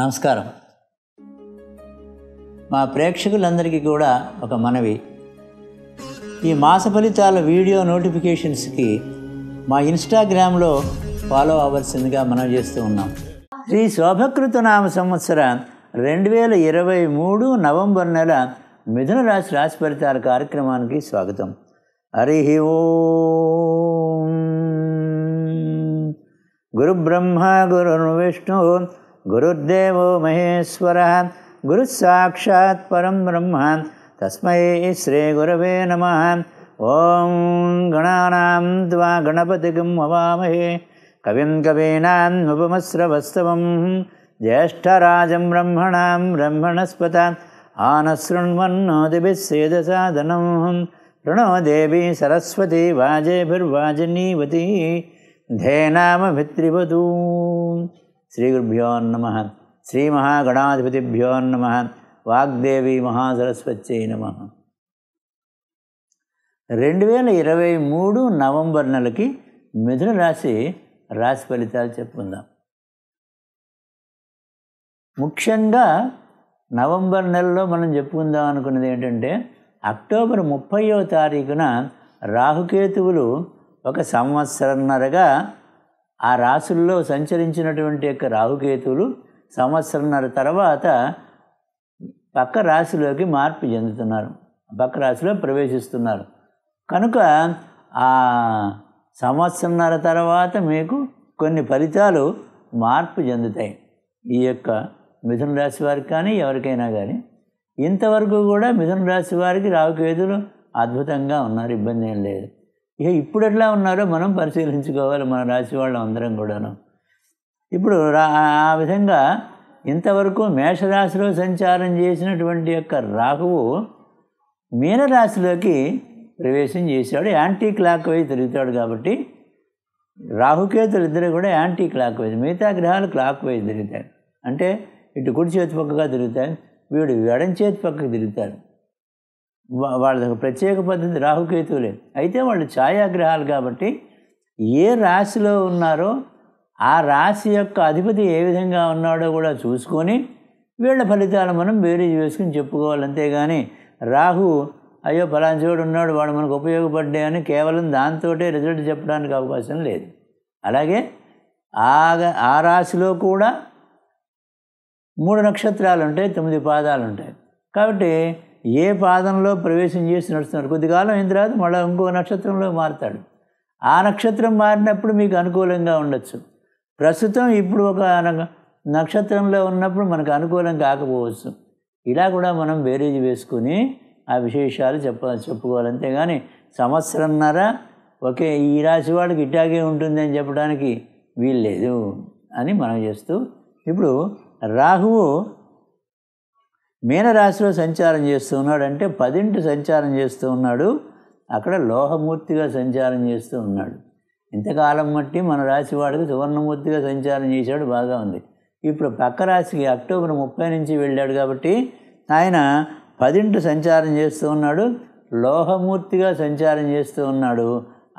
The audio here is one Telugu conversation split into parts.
నమస్కారం మా ప్రేక్షకులందరికీ కూడా ఒక మనవి ఈ మాస ఫలితాల వీడియో నోటిఫికేషన్స్కి మా ఇన్స్టాగ్రామ్లో ఫాలో అవ్వాల్సిందిగా మనం చేస్తూ ఉన్నాం శ్రీ నామ సంవత్సర రెండు వేల ఇరవై మూడు నవంబర్ నెల మిథున రాశి రాశి ఫలితాల కార్యక్రమానికి స్వాగతం హరి ఓ గురుబ్రహ్మ విష్ణు गुरुर्देवो महेश्वरः परं ब्रह्म तस्मै श्रीगुरवे नमः ॐ गणानां द्वा गणपतिं भवामहे कविं कवीनां ज्येष्ठराजं ब्रह्मणां ब्रह्मणस्पता आनशृण्वन्नोतिभिश्चेदसादनं देवी सरस्वती वाजेभिर्वाजिनीवती धेनामभित्रिवधू శ్రీ గురుభ్యో నమ శ్రీ మహాగణాధిపతిభ్యో నమ వాగ్దేవి మహాసరస్వత్యై నమ రెండు వేల ఇరవై మూడు నవంబర్ నెలకి మిథున రాశి రాశి ఫలితాలు చెప్పుకుందాం ముఖ్యంగా నవంబర్ నెలలో మనం చెప్పుకుందాం అనుకున్నది ఏంటంటే అక్టోబర్ ముప్పయో తారీఖున రాహుకేతువులు ఒక సంవత్సరంన్నరగా ఆ రాసుల్లో సంచరించినటువంటి యొక్క రాహుకేతువులు సంవత్సరంన్నర తర్వాత పక్క రాశిలోకి మార్పు చెందుతున్నారు పక్క రాశిలో ప్రవేశిస్తున్నారు కనుక ఆ సంవత్సరంన్నర తర్వాత మీకు కొన్ని ఫలితాలు మార్పు చెందుతాయి ఈ యొక్క మిథున రాశి వారికి కానీ ఎవరికైనా కానీ ఇంతవరకు కూడా మిథున రాశి వారికి రావుకేతులు అద్భుతంగా ఉన్నారు ఇబ్బంది ఏం లేదు ఇక ఇప్పుడు ఎట్లా ఉన్నారో మనం పరిశీలించుకోవాలి మన రాశి వాళ్ళం అందరం కూడాను ఇప్పుడు ఆ విధంగా ఇంతవరకు మేషరాశిలో సంచారం చేసినటువంటి యొక్క రాహువు మీనరాశిలోకి ప్రవేశం చేశాడు యాంటీ క్లాక్ వైజ్ తిరుగుతాడు కాబట్టి రాహుకేతులు ఇద్దరు కూడా యాంటీ క్లాక్ వైజ్ మిగతా గ్రహాలు క్లాక్ వైజ్ తిరుగుతాయి అంటే ఇటు కుడి చేతి పక్కగా తిరుగుతాయి వీడు ఎడం చేతి పక్కకు తిరుగుతారు వాళ్ళది ఒక ప్రత్యేక పద్ధతి లేదు అయితే వాళ్ళు ఛాయాగ్రహాలు కాబట్టి ఏ రాశిలో ఉన్నారో ఆ రాశి యొక్క అధిపతి ఏ విధంగా ఉన్నాడో కూడా చూసుకొని వీళ్ళ ఫలితాలు మనం బేరీజ్ వేసుకుని చెప్పుకోవాలి అంతేగాని రాహు అయ్యో ఫలాంచోడు ఉన్నాడు వాడు మనకు ఉపయోగపడ్డే అని కేవలం దాంతోటే రిజల్ట్ చెప్పడానికి అవకాశం లేదు అలాగే ఆగ ఆ రాశిలో కూడా మూడు నక్షత్రాలు ఉంటాయి తొమ్మిది పాదాలు ఉంటాయి కాబట్టి ఏ పాదంలో ప్రవేశం చేసి నడుస్తున్నాడు కొద్దికాలం అయిన తర్వాత మళ్ళీ ఇంకో నక్షత్రంలో మారుతాడు ఆ నక్షత్రం మారినప్పుడు మీకు అనుకూలంగా ఉండొచ్చు ప్రస్తుతం ఇప్పుడు ఒక నక్షత్రంలో ఉన్నప్పుడు మనకు అనుకూలం కాకపోవచ్చు ఇలా కూడా మనం బేరేజ్ వేసుకుని ఆ విశేషాలు చెప్ప చెప్పుకోవాలి అంతేగాని సంవత్సరంన్నర ఓకే ఈ రాశి వాళ్ళకి ఇట్టాగే ఉంటుంది అని చెప్పడానికి వీల్లేదు అని మనం చేస్తూ ఇప్పుడు రాహువు మీనరాశిలో సంచారం చేస్తూ ఉన్నాడు అంటే పదింటి సంచారం చేస్తూ ఉన్నాడు అక్కడ లోహమూర్తిగా సంచారం చేస్తూ ఉన్నాడు ఇంతకాలం మట్టి మన రాశి వాడికి సువర్ణమూర్తిగా సంచారం చేశాడు బాగా ఉంది ఇప్పుడు పక్క రాశికి అక్టోబర్ ముప్పై నుంచి వెళ్ళాడు కాబట్టి ఆయన పదింటి సంచారం చేస్తూ ఉన్నాడు లోహమూర్తిగా సంచారం చేస్తూ ఉన్నాడు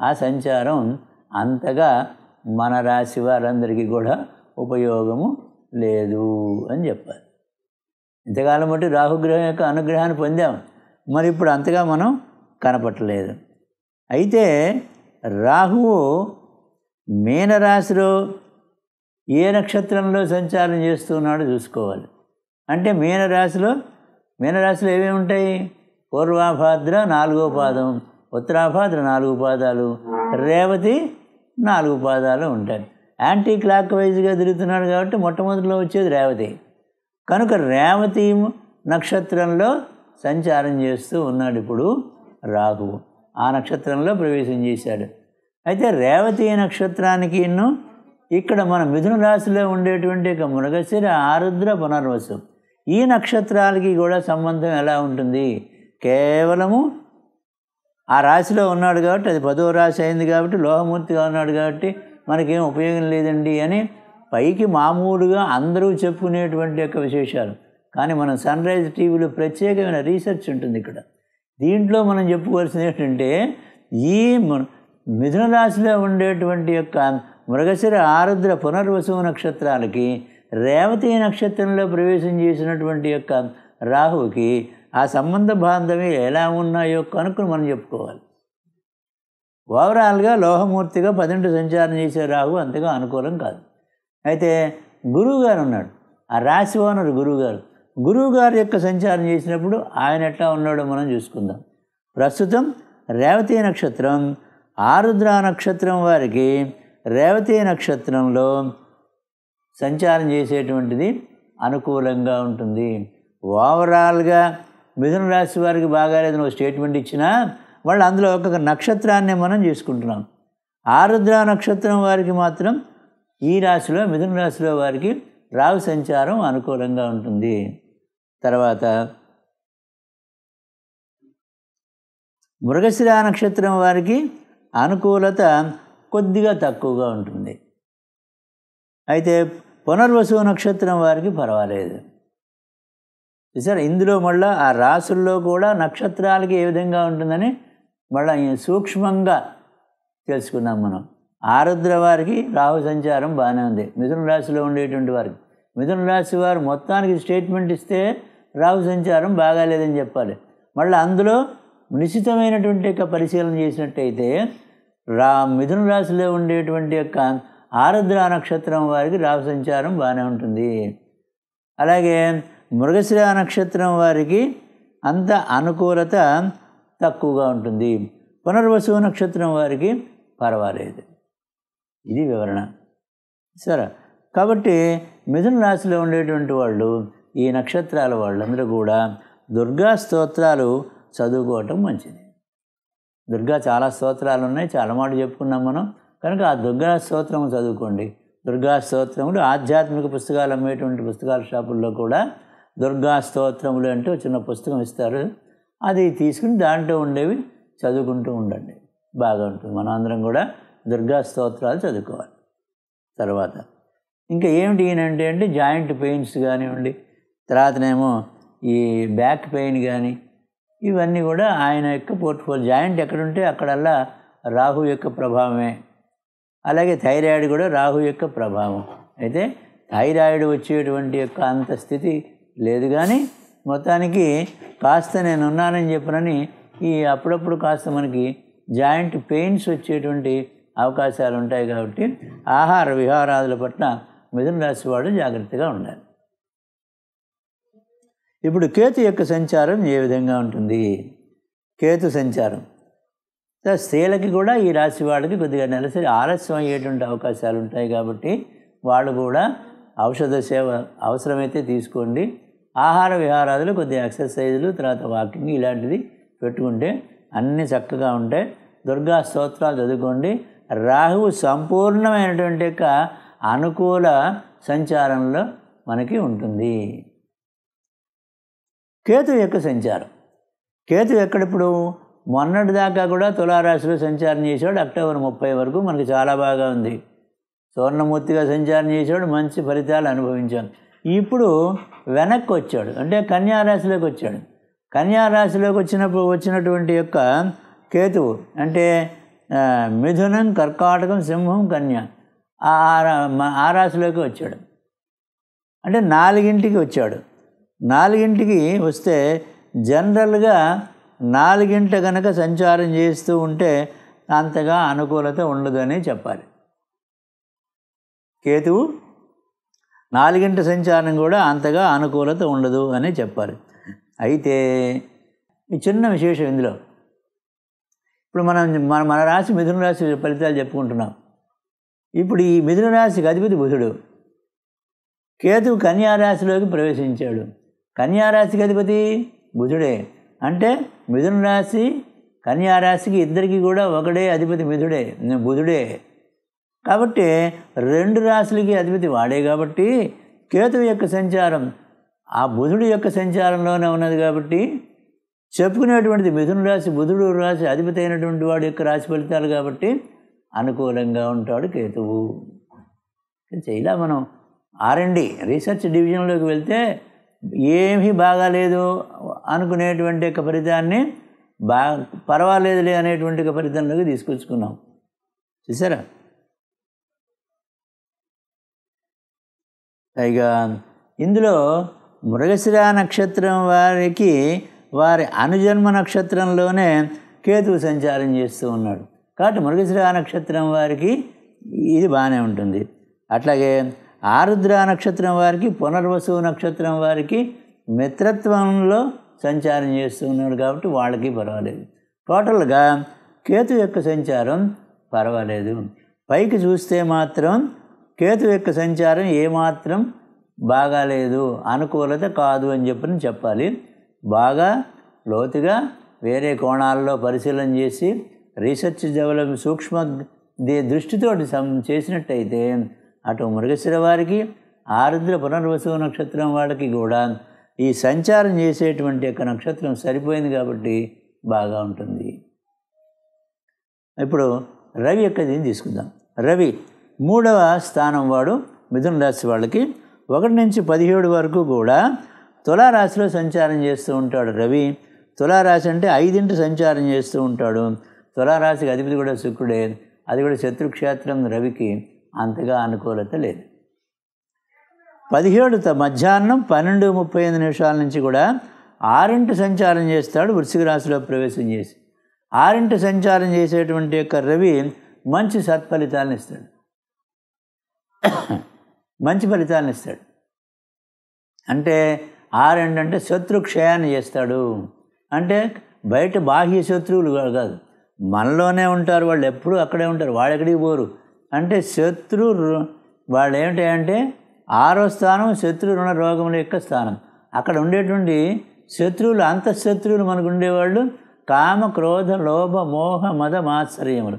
ఆ సంచారం అంతగా మన రాశి వారందరికీ కూడా ఉపయోగము లేదు అని చెప్పాలి ఇంతకాలం బట్టి రాహుగ్రహం యొక్క అనుగ్రహాన్ని పొందాం మరి ఇప్పుడు అంతగా మనం కనపట్టలేదు అయితే రాహువు మీనరాశిలో ఏ నక్షత్రంలో సంచారం చేస్తున్నాడో చూసుకోవాలి అంటే మీనరాశిలో మీనరాశిలో ఏమేమి ఉంటాయి పూర్వాభాద్ర నాలుగో పాదం ఉత్తరాభాద్ర నాలుగు పాదాలు రేవతి నాలుగు పాదాలు ఉంటాయి యాంటీ క్లాక్ వైజ్గా తిరుగుతున్నాడు కాబట్టి మొట్టమొదటిలో వచ్చేది రేవతి కనుక రేవతి నక్షత్రంలో సంచారం చేస్తూ ఉన్నాడు ఇప్పుడు రాహువు ఆ నక్షత్రంలో ప్రవేశం చేశాడు అయితే రేవతి నక్షత్రానికి ఇన్ను ఇక్కడ మన మిథున రాశిలో ఉండేటువంటి ఒక మృగశిర ఆరుద్ర పునర్వసు ఈ నక్షత్రాలకి కూడా సంబంధం ఎలా ఉంటుంది కేవలము ఆ రాశిలో ఉన్నాడు కాబట్టి అది పదో రాశి అయింది కాబట్టి లోహమూర్తిగా ఉన్నాడు కాబట్టి మనకేం ఉపయోగం లేదండి అని పైకి మామూలుగా అందరూ చెప్పుకునేటువంటి యొక్క విశేషాలు కానీ మనం సన్ రైజ్ టీవీలో ప్రత్యేకమైన రీసెర్చ్ ఉంటుంది ఇక్కడ దీంట్లో మనం చెప్పుకోవాల్సింది ఏంటంటే ఈ మిథున రాశిలో ఉండేటువంటి యొక్క మృగశిర ఆరుద్ర పునర్వసు నక్షత్రాలకి రేవతి నక్షత్రంలో ప్రవేశం చేసినటువంటి యొక్క రాహువుకి ఆ సంబంధ బాంధవి ఎలా ఉన్నాయో కనుక్కుని మనం చెప్పుకోవాలి ఓవరాల్గా లోహమూర్తిగా పదింటి సంచారం చేసే రాహు అంతగా అనుకూలం కాదు అయితే గురువుగారు ఉన్నాడు ఆ రాశి ఓనరు గురువుగారు గురువుగారు యొక్క సంచారం చేసినప్పుడు ఆయన ఎట్లా ఉన్నాడో మనం చూసుకుందాం ప్రస్తుతం రేవతీ నక్షత్రం ఆరుద్ర నక్షత్రం వారికి రేవతీ నక్షత్రంలో సంచారం చేసేటువంటిది అనుకూలంగా ఉంటుంది ఓవరాల్గా మిథున రాశి వారికి లేదని ఒక స్టేట్మెంట్ ఇచ్చినా వాళ్ళు అందులో ఒక్కొక్క నక్షత్రాన్ని మనం చేసుకుంటున్నాం ఆరుద్ర నక్షత్రం వారికి మాత్రం ఈ రాశిలో మిథున రాశిలో వారికి రావు సంచారం అనుకూలంగా ఉంటుంది తర్వాత మృగశిరా నక్షత్రం వారికి అనుకూలత కొద్దిగా తక్కువగా ఉంటుంది అయితే పునర్వసు నక్షత్రం వారికి పర్వాలేదు సార్ ఇందులో మళ్ళీ ఆ రాసుల్లో కూడా నక్షత్రాలకి ఏ విధంగా ఉంటుందని మళ్ళీ సూక్ష్మంగా తెలుసుకున్నాం మనం ఆరుద్ర వారికి రాహు సంచారం బాగానే ఉంది మిథున రాశిలో ఉండేటువంటి వారికి మిథున రాశి వారు మొత్తానికి స్టేట్మెంట్ ఇస్తే రాహు సంచారం బాగాలేదని చెప్పాలి మళ్ళీ అందులో నిశ్చితమైనటువంటి యొక్క పరిశీలన చేసినట్టయితే రా మిథున రాశిలో ఉండేటువంటి యొక్క ఆరుద్ర నక్షత్రం వారికి రాహు సంచారం బాగానే ఉంటుంది అలాగే మృగశిర నక్షత్రం వారికి అంత అనుకూలత తక్కువగా ఉంటుంది పునర్వసు నక్షత్రం వారికి పర్వాలేదు ఇది వివరణ సరే కాబట్టి మిథున రాశిలో ఉండేటువంటి వాళ్ళు ఈ నక్షత్రాల వాళ్ళందరూ కూడా దుర్గా స్తోత్రాలు చదువుకోవటం మంచిది దుర్గా చాలా స్తోత్రాలు ఉన్నాయి చాలా మాట చెప్పుకున్నాం మనం కనుక ఆ దుర్గా స్తోత్రం చదువుకోండి దుర్గా స్తోత్రములు ఆధ్యాత్మిక పుస్తకాలు అమ్మేటువంటి పుస్తకాల షాపుల్లో కూడా దుర్గా స్తోత్రములు అంటూ చిన్న పుస్తకం ఇస్తారు అది తీసుకుని దాంట్లో ఉండేవి చదువుకుంటూ ఉండండి బాగా ఉంటుంది మనం అందరం కూడా దుర్గా స్తోత్రాలు చదువుకోవాలి తర్వాత ఇంకా ఏమిటి ఈయనంటే అంటే జాయింట్ పెయిన్స్ కానివ్వండి తర్వాతనేమో ఈ బ్యాక్ పెయిన్ కానీ ఇవన్నీ కూడా ఆయన యొక్క పోర్ట్ఫోలియో జాయింట్ ఎక్కడుంటే అక్కడల్లా రాహు యొక్క ప్రభావమే అలాగే థైరాయిడ్ కూడా రాహు యొక్క ప్రభావం అయితే థైరాయిడ్ వచ్చేటువంటి యొక్క అంత స్థితి లేదు కానీ మొత్తానికి కాస్త నేను ఉన్నానని చెప్పనని ఈ అప్పుడప్పుడు కాస్త మనకి జాయింట్ పెయిన్స్ వచ్చేటువంటి అవకాశాలు ఉంటాయి కాబట్టి ఆహార విహారాదుల పట్ల మిథున రాశి వాడు జాగ్రత్తగా ఉండాలి ఇప్పుడు కేతు యొక్క సంచారం ఏ విధంగా ఉంటుంది కేతు సంచారం స్త్రీలకి కూడా ఈ రాశి వాళ్ళకి కొద్దిగా నెలసరి ఆలస్యం అయ్యేటువంటి అవకాశాలు ఉంటాయి కాబట్టి వాళ్ళు కూడా ఔషధ సేవ అవసరమైతే తీసుకోండి ఆహార విహారాదులు కొద్దిగా ఎక్సర్సైజులు తర్వాత వాకింగ్ ఇలాంటివి పెట్టుకుంటే అన్నీ చక్కగా ఉంటాయి దుర్గా స్తోత్రాలు చదువుకోండి రాహువు సంపూర్ణమైనటువంటి యొక్క అనుకూల సంచారంలో మనకి ఉంటుంది కేతు యొక్క సంచారం కేతు ఎక్కడిప్పుడు మొన్నటి దాకా కూడా తులారాశిలో సంచారం చేసాడు అక్టోబర్ ముప్పై వరకు మనకి చాలా బాగా ఉంది స్వర్ణమూర్తిగా సంచారం చేసాడు మంచి ఫలితాలు అనుభవించాం ఇప్పుడు వెనక్కి వచ్చాడు అంటే కన్యారాశిలోకి వచ్చాడు కన్యారాశిలోకి వచ్చినప్పుడు వచ్చినటువంటి యొక్క కేతువు అంటే మిథునం కర్కాటకం సింహం కన్య ఆ ఆరాశిలోకి వచ్చాడు అంటే నాలుగింటికి వచ్చాడు నాలుగింటికి వస్తే జనరల్గా నాలుగింట కనుక సంచారం చేస్తూ ఉంటే అంతగా అనుకూలత ఉండదు అని చెప్పాలి కేతువు నాలుగింట సంచారం కూడా అంతగా అనుకూలత ఉండదు అని చెప్పాలి అయితే చిన్న విశేషం ఇందులో ఇప్పుడు మనం మన మన రాశి మిథున రాశి ఫలితాలు చెప్పుకుంటున్నాం ఇప్పుడు ఈ మిథున రాశికి అధిపతి బుధుడు కేతు కన్యారాశిలోకి ప్రవేశించాడు కన్యారాశికి అధిపతి బుధుడే అంటే మిథున రాశి కన్యారాశికి ఇద్దరికి కూడా ఒకడే అధిపతి మిథుడే బుధుడే కాబట్టి రెండు రాశులకి అధిపతి వాడే కాబట్టి కేతు యొక్క సంచారం ఆ బుధుడు యొక్క సంచారంలోనే ఉన్నది కాబట్టి చెప్పుకునేటువంటిది మిథున రాశి బుధుడు రాశి అధిపతి అయినటువంటి వాడి యొక్క రాశి ఫలితాలు కాబట్టి అనుకూలంగా ఉంటాడు కేతువు ఇలా మనం ఆర్ఎండి రీసెర్చ్ డివిజన్లోకి వెళ్తే ఏమీ బాగాలేదు అనుకునేటువంటి యొక్క ఫలితాన్ని బా పర్వాలేదులే అనేటువంటి ఒక ఫలితంలోకి తీసుకొచ్చుకున్నాం చూసారా పైగా ఇందులో మృగశిరా నక్షత్రం వారికి వారి అనుజన్మ నక్షత్రంలోనే కేతువు సంచారం చేస్తూ ఉన్నాడు కాబట్టి మృగశిరా నక్షత్రం వారికి ఇది బాగానే ఉంటుంది అట్లాగే ఆరుద్ర నక్షత్రం వారికి పునర్వసు నక్షత్రం వారికి మిత్రత్వంలో సంచారం చేస్తూ ఉన్నాడు కాబట్టి వాళ్ళకి పర్వాలేదు టోటల్గా కేతు యొక్క సంచారం పర్వాలేదు పైకి చూస్తే మాత్రం కేతు యొక్క సంచారం ఏమాత్రం బాగాలేదు అనుకూలత కాదు అని చెప్పని చెప్పాలి బాగా లోతుగా వేరే కోణాల్లో పరిశీలన చేసి రీసెర్చ్ డెవలప్ సూక్ష్మ దృష్టితోటి సం చేసినట్టయితే అటు మృగశిర వారికి ఆరుద్ర పునర్వసు నక్షత్రం వాళ్ళకి కూడా ఈ సంచారం చేసేటువంటి యొక్క నక్షత్రం సరిపోయింది కాబట్టి బాగా ఉంటుంది ఇప్పుడు రవి యొక్క దీన్ని తీసుకుందాం రవి మూడవ స్థానం వాడు మిథున రాశి వాళ్ళకి ఒకటి నుంచి పదిహేడు వరకు కూడా తులారాశిలో సంచారం చేస్తూ ఉంటాడు రవి తులారాశి అంటే ఐదింటి సంచారం చేస్తూ ఉంటాడు తులారాశికి అధిపతి కూడా శుక్రుడే అది కూడా శత్రుక్షేత్రం రవికి అంతగా అనుకూలత లేదు పదిహేడు మధ్యాహ్నం పన్నెండు ముప్పై ఐదు నిమిషాల నుంచి కూడా ఆరింటి సంచారం చేస్తాడు వృశ్చిక రాశిలో ప్రవేశం చేసి ఆరింటి సంచారం చేసేటువంటి యొక్క రవి మంచి సత్ఫలితాలను ఇస్తాడు మంచి ఫలితాలను ఇస్తాడు అంటే ఆరు ఏంటంటే శత్రు క్షయాన్ని చేస్తాడు అంటే బయట బాహ్య శత్రువులు కాదు మనలోనే ఉంటారు వాళ్ళు ఎప్పుడూ అక్కడే ఉంటారు వాళ్ళు ఎక్కడికి పోరు అంటే శత్రు వాళ్ళు ఏమిటంటే ఆరో స్థానం శత్రు రుణ రోగముల యొక్క స్థానం అక్కడ ఉండేటువంటి శత్రువులు అంత శత్రువులు మనకు ఉండేవాళ్ళు కామ క్రోధ లోభ మోహ మద మాత్సర్యములు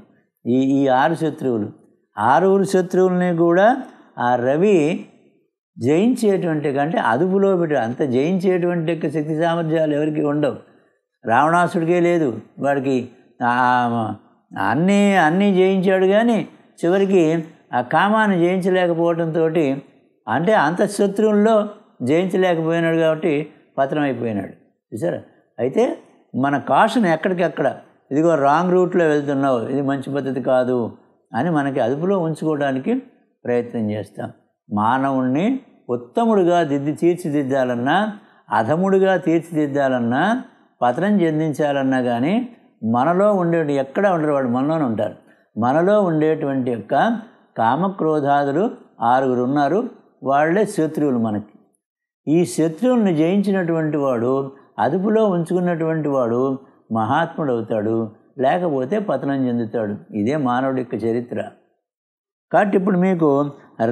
ఈ ఈ ఆరు శత్రువులు ఆరుగురు శత్రువులని కూడా ఆ రవి జయించేటువంటి కంటే అదుపులో పెట్టి అంత జయించేటువంటి శక్తి సామర్థ్యాలు ఎవరికి ఉండవు రావణాసుడికే లేదు వాడికి అన్నీ అన్నీ జయించాడు కానీ చివరికి ఆ కామాన్ని జయించలేకపోవడంతో అంటే అంత శత్రువుల్లో జయించలేకపోయినాడు కాబట్టి పతనం అయిపోయినాడు చూసారా అయితే మన కాషన్ ఎక్కడికెక్కడ ఇదిగో రాంగ్ రూట్లో వెళ్తున్నావు ఇది మంచి పద్ధతి కాదు అని మనకి అదుపులో ఉంచుకోవడానికి ప్రయత్నం చేస్తాం మానవుణ్ణి ఉత్తముడిగా దిద్ది తీర్చిదిద్దాలన్నా అధముడిగా తీర్చిదిద్దాలన్నా పతనం చెందించాలన్నా కానీ మనలో ఉండే ఎక్కడ ఉండరు వాడు మనలోనే ఉంటారు మనలో ఉండేటువంటి యొక్క కామక్రోధాదులు ఆరుగురు ఉన్నారు వాళ్ళే శత్రువులు మనకి ఈ శత్రువుల్ని జయించినటువంటి వాడు అదుపులో ఉంచుకున్నటువంటి వాడు మహాత్ముడు అవుతాడు లేకపోతే పతనం చెందుతాడు ఇదే మానవుడి యొక్క చరిత్ర కాబట్టి ఇప్పుడు మీకు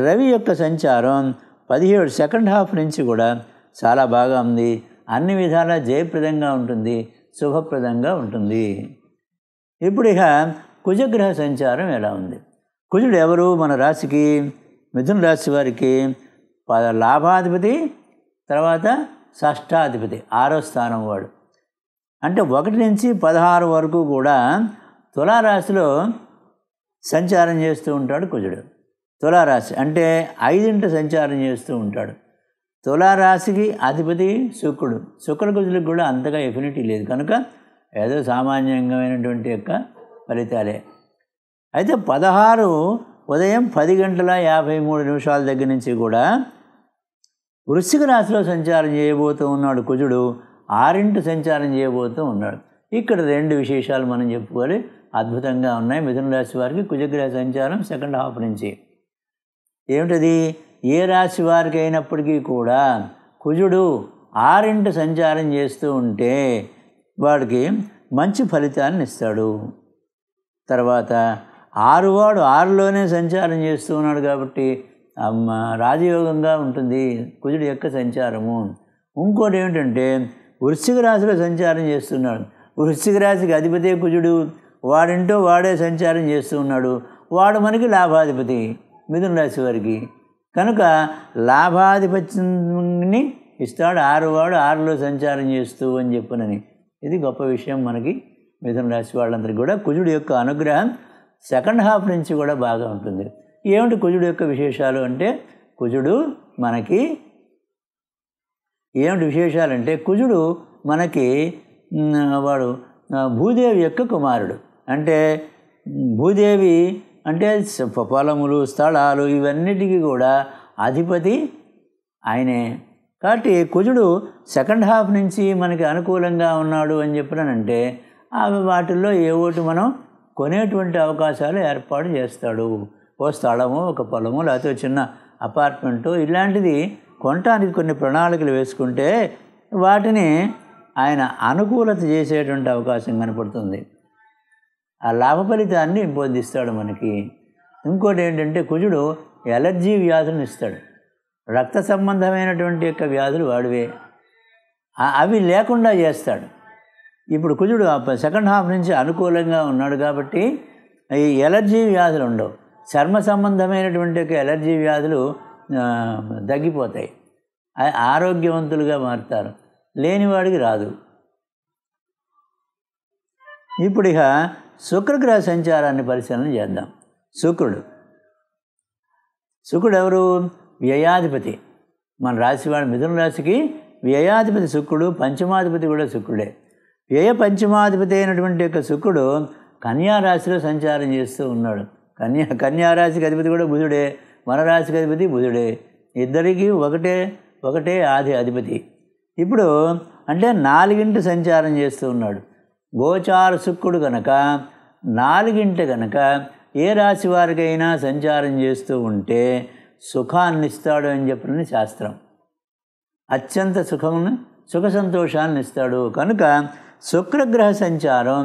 రవి యొక్క సంచారం పదిహేడు సెకండ్ హాఫ్ నుంచి కూడా చాలా బాగా ఉంది అన్ని విధాలా జయప్రదంగా ఉంటుంది శుభప్రదంగా ఉంటుంది ఇప్పుడు ఇక కుజగ్రహ సంచారం ఎలా ఉంది కుజుడు ఎవరు మన రాశికి మిథున రాశి వారికి లాభాధిపతి తర్వాత షష్టాధిపతి ఆరో స్థానం వాడు అంటే ఒకటి నుంచి పదహారు వరకు కూడా తులారాశిలో సంచారం చేస్తూ ఉంటాడు కుజుడు తులారాశి అంటే ఐదింట సంచారం చేస్తూ ఉంటాడు తులారాశికి అధిపతి శుక్రుడు శుక్ర కుజులకు కూడా అంతగా ఎఫినిటీ లేదు కనుక ఏదో సామాన్యంగమైనటువంటి యొక్క ఫలితాలే అయితే పదహారు ఉదయం పది గంటల యాభై మూడు నిమిషాల దగ్గర నుంచి కూడా వృశ్చిక రాశిలో సంచారం చేయబోతూ ఉన్నాడు కుజుడు ఆరింటి సంచారం చేయబోతూ ఉన్నాడు ఇక్కడ రెండు విశేషాలు మనం చెప్పుకోవాలి అద్భుతంగా ఉన్నాయి మిథున రాశి వారికి కుజగ్రహ సంచారం సెకండ్ హాఫ్ నుంచి ఏమిటది ఏ రాశి వారికి అయినప్పటికీ కూడా కుజుడు ఆరింట సంచారం చేస్తూ ఉంటే వాడికి మంచి ఫలితాన్ని ఇస్తాడు తర్వాత ఆరువాడు ఆరులోనే సంచారం చేస్తూ ఉన్నాడు కాబట్టి రాజయోగంగా ఉంటుంది కుజుడు యొక్క సంచారము ఇంకోటి ఏమిటంటే వృశ్చిక రాశిలో సంచారం చేస్తున్నాడు వృశ్చిక రాశికి అధిపతి కుజుడు వాడింటో వాడే సంచారం చేస్తూ ఉన్నాడు వాడు మనకి లాభాధిపతి మిథున రాశి వారికి కనుక లాభాధిపతిని ఇస్తాడు ఆరు వాడు ఆరులో సంచారం చేస్తూ అని చెప్పునని ఇది గొప్ప విషయం మనకి మిథున రాశి వాళ్ళందరికీ కూడా కుజుడు యొక్క అనుగ్రహం సెకండ్ హాఫ్ నుంచి కూడా బాగా ఉంటుంది ఏమిటి కుజుడు యొక్క విశేషాలు అంటే కుజుడు మనకి ఏమిటి అంటే కుజుడు మనకి వాడు భూదేవి యొక్క కుమారుడు అంటే భూదేవి అంటే పొలములు స్థలాలు ఇవన్నిటికీ కూడా అధిపతి ఆయనే కాబట్టి కుజుడు సెకండ్ హాఫ్ నుంచి మనకి అనుకూలంగా ఉన్నాడు అని చెప్పినానంటే అవి వాటిల్లో ఏ ఓటు మనం కొనేటువంటి అవకాశాలు ఏర్పాటు చేస్తాడు ఓ స్థలము ఒక పొలము లేకపోతే చిన్న అపార్ట్మెంటు ఇలాంటిది కొనటానికి కొన్ని ప్రణాళికలు వేసుకుంటే వాటిని ఆయన అనుకూలత చేసేటువంటి అవకాశం కనపడుతుంది ఆ లాభ ఫలితాన్ని బోధిస్తాడు మనకి ఇంకోటి ఏంటంటే కుజుడు ఎలర్జీ వ్యాధులను ఇస్తాడు రక్త సంబంధమైనటువంటి యొక్క వ్యాధులు వాడివే అవి లేకుండా చేస్తాడు ఇప్పుడు కుజుడు సెకండ్ హాఫ్ నుంచి అనుకూలంగా ఉన్నాడు కాబట్టి ఈ ఎలర్జీ వ్యాధులు ఉండవు చర్మ సంబంధమైనటువంటి యొక్క ఎలర్జీ వ్యాధులు తగ్గిపోతాయి ఆరోగ్యవంతులుగా మారుతారు లేనివాడికి రాదు ఇప్పుడు ఇక శుక్రగ్రహ సంచారాన్ని పరిశీలన చేద్దాం శుక్రుడు శుక్రుడు ఎవరు వ్యయాధిపతి మన రాశివాడు మిథున రాశికి వ్యయాధిపతి శుక్రుడు పంచమాధిపతి కూడా శుక్రుడే వ్యయ పంచమాధిపతి అయినటువంటి యొక్క శుక్రుడు కన్యారాశిలో సంచారం చేస్తూ ఉన్నాడు కన్యా కన్యారాశికి అధిపతి కూడా బుధుడే మన రాశికి అధిపతి బుధుడే ఇద్దరికి ఒకటే ఒకటే ఆది అధిపతి ఇప్పుడు అంటే నాలుగింటి సంచారం చేస్తూ ఉన్నాడు గోచార శుక్రుడు కనుక నాలుగింట గనక ఏ రాశి వారికైనా సంచారం చేస్తూ ఉంటే సుఖాన్ని ఇస్తాడు అని చెప్పిన శాస్త్రం అత్యంత సుఖం సుఖ సంతోషాన్ని ఇస్తాడు కనుక శుక్రగ్రహ సంచారం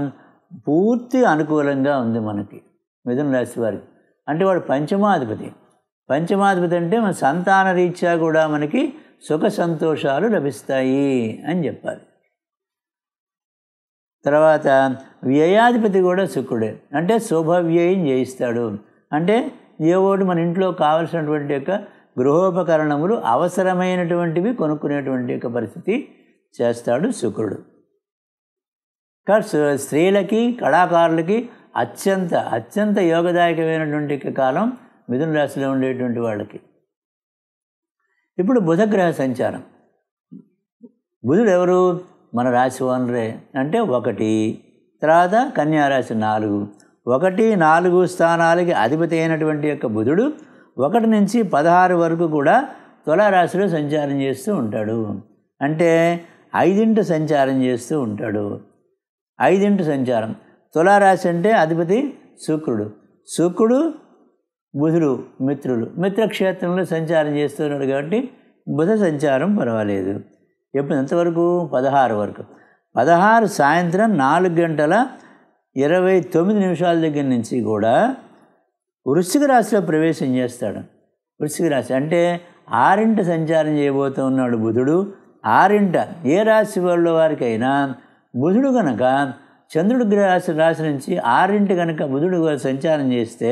పూర్తి అనుకూలంగా ఉంది మనకి మిథున రాశి వారికి అంటే వాడు పంచమాధిపతి పంచమాధిపతి అంటే మన సంతాన రీత్యా కూడా మనకి సుఖ సంతోషాలు లభిస్తాయి అని చెప్పాలి తర్వాత వ్యయాధిపతి కూడా శుక్రుడే అంటే వ్యయం చేయిస్తాడు అంటే దేవుడు మన ఇంట్లో కావలసినటువంటి యొక్క గృహోపకరణములు అవసరమైనటువంటివి కొనుక్కునేటువంటి యొక్క పరిస్థితి చేస్తాడు శుక్రుడు కా స్త్రీలకి కళాకారులకి అత్యంత అత్యంత యోగదాయకమైనటువంటి కాలం మిథున రాశిలో ఉండేటువంటి వాళ్ళకి ఇప్పుడు బుధగ్రహ సంచారం బుధుడు ఎవరు మన రాశి వనరే అంటే ఒకటి తర్వాత కన్యారాశి నాలుగు ఒకటి నాలుగు స్థానాలకి అధిపతి అయినటువంటి యొక్క బుధుడు ఒకటి నుంచి పదహారు వరకు కూడా తులారాశిలో సంచారం చేస్తూ ఉంటాడు అంటే ఐదింటి సంచారం చేస్తూ ఉంటాడు ఐదింటి సంచారం తులారాశి అంటే అధిపతి శుక్రుడు శుక్రుడు బుధుడు మిత్రులు మిత్రక్షేత్రంలో సంచారం చేస్తున్నాడు కాబట్టి బుధ సంచారం పర్వాలేదు ఎప్పుడు ఎంతవరకు పదహారు వరకు పదహారు సాయంత్రం నాలుగు గంటల ఇరవై తొమ్మిది నిమిషాల దగ్గర నుంచి కూడా వృశ్చిక రాశిలో ప్రవేశం చేస్తాడు వృశ్చిక రాశి అంటే ఆరింట సంచారం చేయబోతూ ఉన్నాడు బుధుడు ఆరింట ఏ రాశి వాళ్ళ వారికైనా బుధుడు కనుక చంద్రుడు రాశి రాశి నుంచి ఆరింటి కనుక బుధుడు సంచారం చేస్తే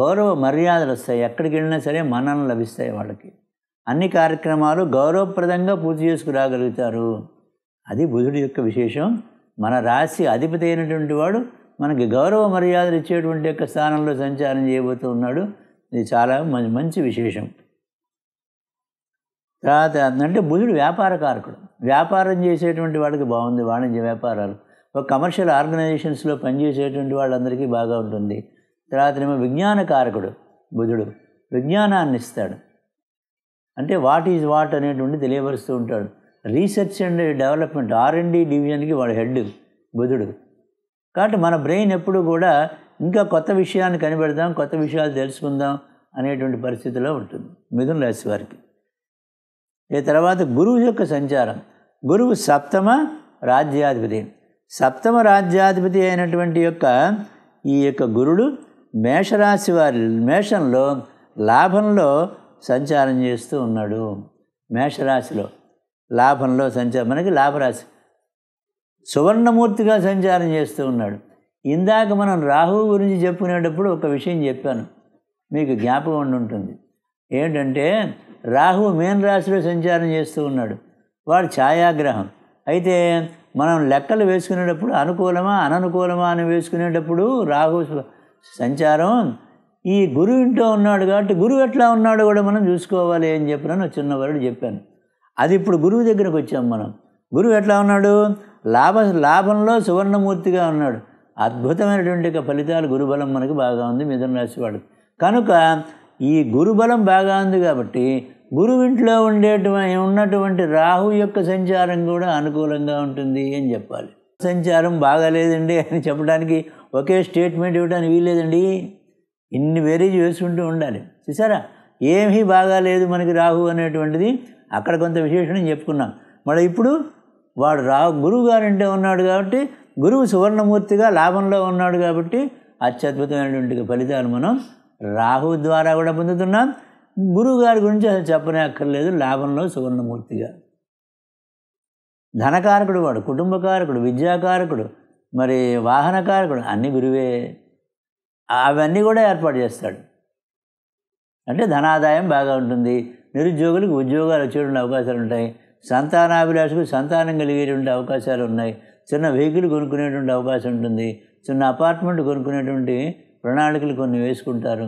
గౌరవ మర్యాదలు వస్తాయి ఎక్కడికి వెళ్ళినా సరే మనం లభిస్తాయి వాళ్ళకి అన్ని కార్యక్రమాలు గౌరవప్రదంగా పూర్తి చేసుకురాగలుగుతారు అది బుధుడి యొక్క విశేషం మన రాశి అధిపతి అయినటువంటి వాడు మనకి గౌరవ మర్యాదలు ఇచ్చేటువంటి యొక్క స్థానంలో సంచారం చేయబోతూ ఉన్నాడు ఇది చాలా మంచి మంచి విశేషం తర్వాత అంటే బుధుడు వ్యాపార కారకుడు వ్యాపారం చేసేటువంటి వాడికి బాగుంది వాణిజ్య వ్యాపారాలు ఒక కమర్షియల్ ఆర్గనైజేషన్స్లో పనిచేసేటువంటి వాళ్ళందరికీ బాగా ఉంటుంది తర్వాత ఏమో విజ్ఞాన కారకుడు బుధుడు విజ్ఞానాన్ని ఇస్తాడు అంటే వాట్ ఈజ్ వాట్ అనేటువంటి తెలియపరుస్తూ ఉంటాడు రీసెర్చ్ అండ్ డెవలప్మెంట్ ఆర్ఎండి డివిజన్కి వాడు హెడ్ బుధుడు కాబట్టి మన బ్రెయిన్ ఎప్పుడు కూడా ఇంకా కొత్త విషయాన్ని కనిపెడదాం కొత్త విషయాలు తెలుసుకుందాం అనేటువంటి పరిస్థితిలో ఉంటుంది మిథున రాశి వారికి ఈ తర్వాత గురువు యొక్క సంచారం గురువు సప్తమ రాజ్యాధిపతి సప్తమ రాజ్యాధిపతి అయినటువంటి యొక్క ఈ యొక్క గురుడు మేషరాశి వారి మేషంలో లాభంలో సంచారం చేస్తూ ఉన్నాడు మేషరాశిలో లాభంలో సంచారం మనకి లాభరాశి సువర్ణమూర్తిగా సంచారం చేస్తూ ఉన్నాడు ఇందాక మనం రాహు గురించి చెప్పుకునేటప్పుడు ఒక విషయం చెప్పాను మీకు జ్ఞాపకం ఉండి ఉంటుంది ఏంటంటే రాహు మేన్ రాశిలో సంచారం చేస్తూ ఉన్నాడు వాడు ఛాయాగ్రహం అయితే మనం లెక్కలు వేసుకునేటప్పుడు అనుకూలమా అననుకూలమా అని వేసుకునేటప్పుడు రాహు సంచారం ఈ గురువు ఇంట్లో ఉన్నాడు కాబట్టి గురువు ఎట్లా ఉన్నాడో కూడా మనం చూసుకోవాలి అని చెప్పిన చిన్న వరుడు చెప్పాను అది ఇప్పుడు గురువు దగ్గరకు వచ్చాం మనం గురువు ఎట్లా ఉన్నాడు లాభ లాభంలో సువర్ణమూర్తిగా ఉన్నాడు అద్భుతమైనటువంటి ఫలితాలు గురుబలం మనకు బాగా ఉంది మిథున రాశి వాడు కనుక ఈ గురుబలం బాగా ఉంది కాబట్టి గురువు ఇంట్లో ఉండేటువంటి ఉన్నటువంటి రాహు యొక్క సంచారం కూడా అనుకూలంగా ఉంటుంది అని చెప్పాలి సంచారం బాగాలేదండి అని చెప్పడానికి ఒకే స్టేట్మెంట్ ఇవ్వడానికి వీల్లేదండి ఇన్ని వేరేజ్ వేసుకుంటూ ఉండాలి చూసారా ఏమీ బాగాలేదు మనకి రాహు అనేటువంటిది అక్కడ కొంత విశేషణం చెప్పుకున్నాం మళ్ళీ ఇప్పుడు వాడు రా గురువు అంటే ఉన్నాడు కాబట్టి గురువు సువర్ణమూర్తిగా లాభంలో ఉన్నాడు కాబట్టి అత్యద్భుతమైనటువంటి ఫలితాలు మనం రాహు ద్వారా కూడా పొందుతున్నాం గురువు గారి గురించి అసలు చెప్పనే అక్కర్లేదు లాభంలో సువర్ణమూర్తిగా ధనకారకుడు వాడు కుటుంబకారకుడు విద్యాకారకుడు మరి వాహనకారకుడు అన్ని గురువే అవన్నీ కూడా ఏర్పాటు చేస్తాడు అంటే ధనాదాయం బాగా ఉంటుంది నిరుద్యోగులకు ఉద్యోగాలు వచ్చేటువంటి అవకాశాలు ఉంటాయి సంతానాభిలాషకు సంతానం కలిగేటువంటి అవకాశాలు ఉన్నాయి చిన్న వెహికల్ కొనుక్కునేటువంటి అవకాశం ఉంటుంది చిన్న అపార్ట్మెంట్ కొనుక్కునేటువంటి ప్రణాళికలు కొన్ని వేసుకుంటారు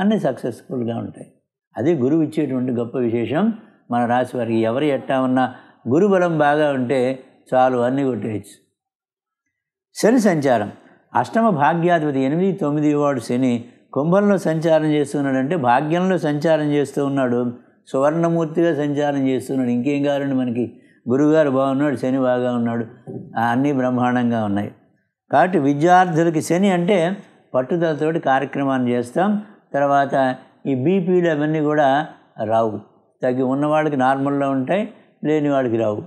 అన్నీ సక్సెస్ఫుల్గా ఉంటాయి అది గురువు ఇచ్చేటువంటి గొప్ప విశేషం మన రాశి వారికి ఎవరు ఎట్టా ఉన్నా గురుబలం బాగా ఉంటే చాలు అన్నీ కొట్టేయచ్చు శని సంచారం అష్టమ భాగ్యాధిపతి ఎనిమిది తొమ్మిది వాడు శని కుంభంలో సంచారం చేస్తున్నాడంటే భాగ్యంలో సంచారం చేస్తూ ఉన్నాడు సువర్ణమూర్తిగా సంచారం చేస్తున్నాడు ఇంకేం కావాలండి మనకి గురుగారు బాగున్నాడు శని బాగా ఉన్నాడు అన్నీ బ్రహ్మాండంగా ఉన్నాయి కాబట్టి విద్యార్థులకి శని అంటే పట్టుదలతోటి కార్యక్రమాన్ని చేస్తాం తర్వాత ఈ బీపీలు అవన్నీ కూడా రావు తగ్గి ఉన్నవాళ్ళకి నార్మల్లో ఉంటాయి లేని వాడికి రావు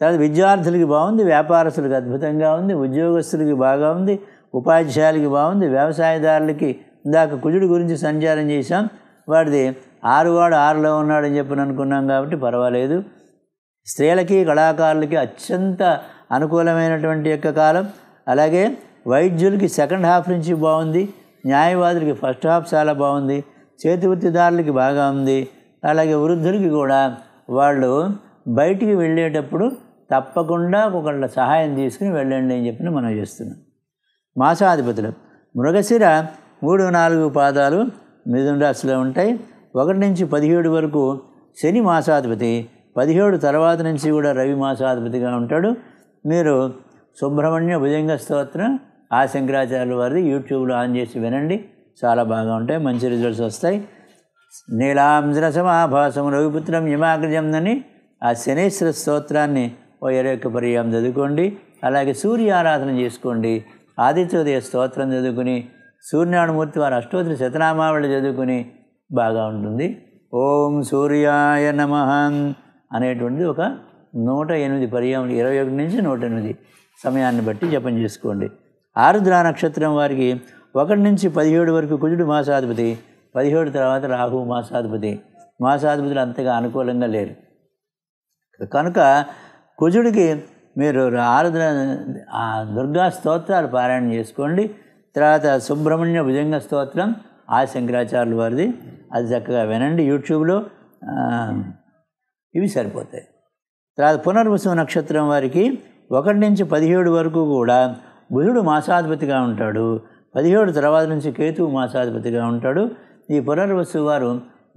తర్వాత విద్యార్థులకి బాగుంది వ్యాపారస్తులకు అద్భుతంగా ఉంది ఉద్యోగస్తులకి బాగా ఉంది ఉపాధ్యాయులకి బాగుంది వ్యవసాయదారులకి ఇందాక కుజుడి గురించి సంచారం చేశాం వాడిది ఆరువాడు ఆరులో ఉన్నాడని చెప్పి అనుకున్నాం కాబట్టి పర్వాలేదు స్త్రీలకి కళాకారులకి అత్యంత అనుకూలమైనటువంటి యొక్క కాలం అలాగే వైద్యులకి సెకండ్ హాఫ్ నుంచి బాగుంది న్యాయవాదులకి ఫస్ట్ హాఫ్ చాలా బాగుంది చేతివృత్తిదారులకి బాగా ఉంది అలాగే వృద్ధులకి కూడా వాళ్ళు బయటికి వెళ్ళేటప్పుడు తప్పకుండా ఒకళ్ళ సహాయం తీసుకుని వెళ్ళండి అని చెప్పి మనం చేస్తున్నాం మాసాధిపతులు మృగశిర మూడు నాలుగు పాదాలు మిథున రాశిలో ఉంటాయి ఒకటి నుంచి పదిహేడు వరకు శని మాసాధిపతి పదిహేడు తర్వాత నుంచి కూడా రవి మాసాధిపతిగా ఉంటాడు మీరు సుబ్రహ్మణ్య భుజంగ స్తోత్రం ఆ శంకరాచార్యుల వారిది యూట్యూబ్లో ఆన్ చేసి వినండి చాలా బాగా ఉంటాయి మంచి రిజల్ట్స్ వస్తాయి నీలాంధ్ర సమాభాసం రవిపుత్రం యమాగ్రజందని ఆ శనేశ్వర స్తోత్రాన్ని ఓ ఇరవై ఒక్క పర్యాయం చదువుకోండి అలాగే సూర్య ఆరాధన చేసుకోండి ఆదిత్యోదయ స్తోత్రం చదువుకుని సూర్యనారాయణమూర్తి వారి అష్టోత్తర శతనామావళి చదువుకుని బాగా ఉంటుంది ఓం సూర్యాయ నమ అనేటువంటిది ఒక నూట ఎనిమిది పర్యాములు ఇరవై ఒకటి నుంచి నూట ఎనిమిది సమయాన్ని బట్టి జపం చేసుకోండి ఆరుద్ర నక్షత్రం వారికి ఒకటి నుంచి పదిహేడు వరకు కుజుడు మాసాధిపతి పదిహేడు తర్వాత రాహువు మాసాధిపతి మాసాధిపతులు అంతగా అనుకూలంగా లేరు కనుక కుజుడికి మీరు ఆరుద్ర దుర్గా స్తోత్రాలు పారాయణ చేసుకోండి తర్వాత సుబ్రహ్మణ్య భుజంగ స్తోత్రం ఆ శంకరాచార్యుల వారిది అది చక్కగా వినండి యూట్యూబ్లో ఇవి సరిపోతాయి తర్వాత పునర్వసు నక్షత్రం వారికి ఒకటి నుంచి పదిహేడు వరకు కూడా బుధుడు మాసాధిపతిగా ఉంటాడు పదిహేడు తర్వాత నుంచి కేతువు మాసాధిపతిగా ఉంటాడు ఈ పునర్వసు వారు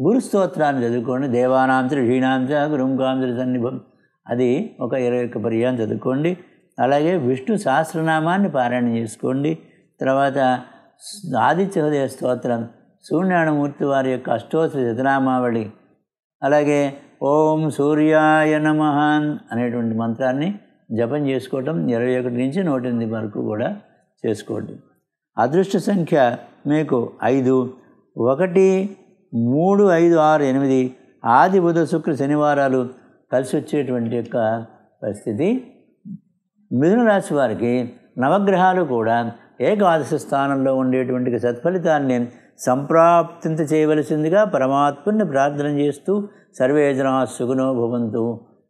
గురు స్తోత్రాన్ని చదువుకోండి దేవానాంతరి క్షీణాంత గురుంకాంతరి సన్నిభం అది ఒక ఇరవై ఒక్క పర్యాయం చదువుకోండి అలాగే విష్ణు సహస్రనామాన్ని పారాయణం చేసుకోండి తర్వాత ఆదిత్య హృదయ స్తోత్రం సూర్యనారాయణమూర్తి వారి యొక్క అష్టోత్తర శతనామావళి అలాగే ఓం సూర్యాయ నమహాన్ అనేటువంటి మంత్రాన్ని జపం చేసుకోవటం ఇరవై ఒకటి నుంచి నూట ఎనిమిది వరకు కూడా చేసుకోండి అదృష్ట సంఖ్య మీకు ఐదు ఒకటి మూడు ఐదు ఆరు ఎనిమిది ఆది బుధ శుక్ర శనివారాలు కలిసి వచ్చేటువంటి యొక్క పరిస్థితి మిథున రాశి వారికి నవగ్రహాలు కూడా ఏకాదశ స్థానంలో ఉండేటువంటి సత్ఫలితాన్ని సంప్రాప్తింత చేయవలసిందిగా పరమాత్మని ప్రార్థన చేస్తూ సర్వేజనా సుగుణో భవంతు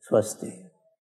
స్వస్తి